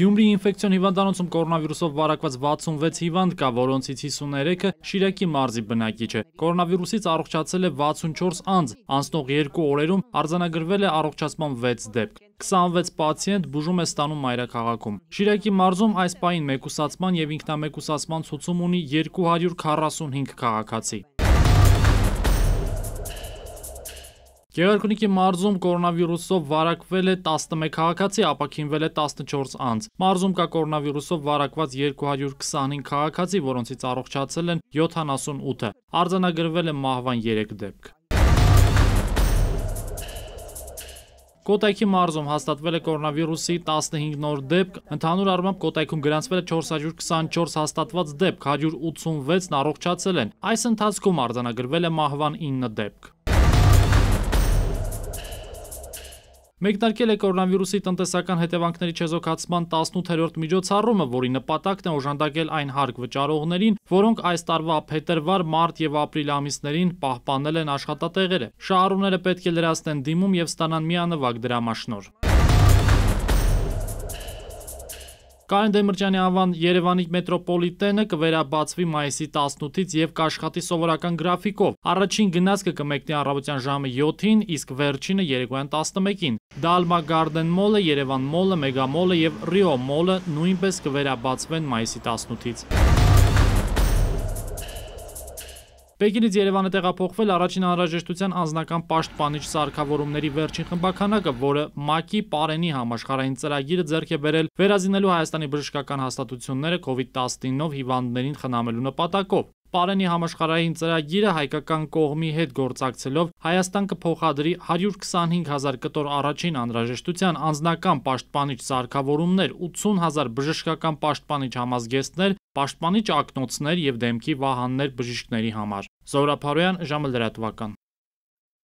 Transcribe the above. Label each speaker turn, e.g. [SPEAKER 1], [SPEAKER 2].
[SPEAKER 1] Գյումրիի ինֆեկցիոն հիվանդանոցում կորոնավիրուսով վարակված 66 հիվանդ կա, որոնցից 53-ը Շիրակի մարզի բնակիչ է։ Կորոնավիրուսից առողջացել է 64 անձ, անցնող երկու օրերում արձանագրվել է առողջացման 6 դեպք։ 26 պացիենտ բուժում է ստանում մայրաքաղաքում։ Շիրակի մարզում այս պահին մեկուսացման եւ ինքնամեկուսացման ցուցում ունի 245 քաղաքացի։ Գեղարքունիքի մարզում կորոնավիրուսով վարակվել է 11 քաղաքացի, ապաքինվել է 14 անձ։ Մարզում կա կորոնավիրուսով վարակված 225 քաղաքացի, որոնցից առողջացել են 78-ը։ Արձանագրվել է մահվան 3 դեպք։ Կոտայքի մարզում հաստատվել է կորոնավիրուսի 15 նոր դեպք, ընդհանուր առմամբ Կոտայքում գրանցվել է 424 հաստատված դեպք, 186-ն առողջացել են։ Այս ընթացքում արձանագրվել է մահվան 9 դեպք։ Մեկնարկել է կորոնավիրուսի տնտեսական հետևանքների չեզոքացման 18-րդ միջոցառումը, որի նպատակն է օժանդակել այն հարկ վճարողներին, որոնք այս տարվա փետրվար, մարտ եւ ապրիլ ամիսներին պահպանել են աշխատատեղերը։ Շահառուները պետք է լրացնեն դիմում եւ ստանան միանվագ դրամաշնոր։ Կարեն Դեմիրճյանի անվան Երևանի մետրոպոլիտենը կվերաբացվի մայիսի 18-ից եւ կաշխատի սովորական գրաֆիկով։ Առաջին գնացքը կմեկնի առավոտյան ժամը 7-ին, իսկ վերջինը երեկոյան 11-ին։ Dalma Garden Mall-ը, Երևան Mall-ը, Mega Mall-ը եւ Rio Mall-ը նույնպես կվերաբացվեն մայիսի 18-ից։ Պեկինից Երևանը տեղափոխվել առաջին անհրաժեշտության անձնական պաշտպանիչ սարքավորումների վերջին խմբականակը, որը ՄԱԿ-ի Պարենի համաշխարհային ծրագիրը ձեռք է բերել վերազինելու Հայաստանի բժշկական հաստատությունները COVID-19-ով հիվանդներին խնամելու նպատակով։ Պարենի համաշխարհային ծրագիրը հայկական կողմի հետ գործակցելով Հայաստան կփոխադրի 125.000 կտոր առաջին անհրաժեշտության անձնական պաշտպանիչ սարքավորումներ, 80.000 բժշկական պաշտպանիչ համազգեստներ, Պաշտպանի ճակնոցներ եւ դեմքի վահաններ բժիշկների համար։ Զորափարոյան ժամը լրատվական։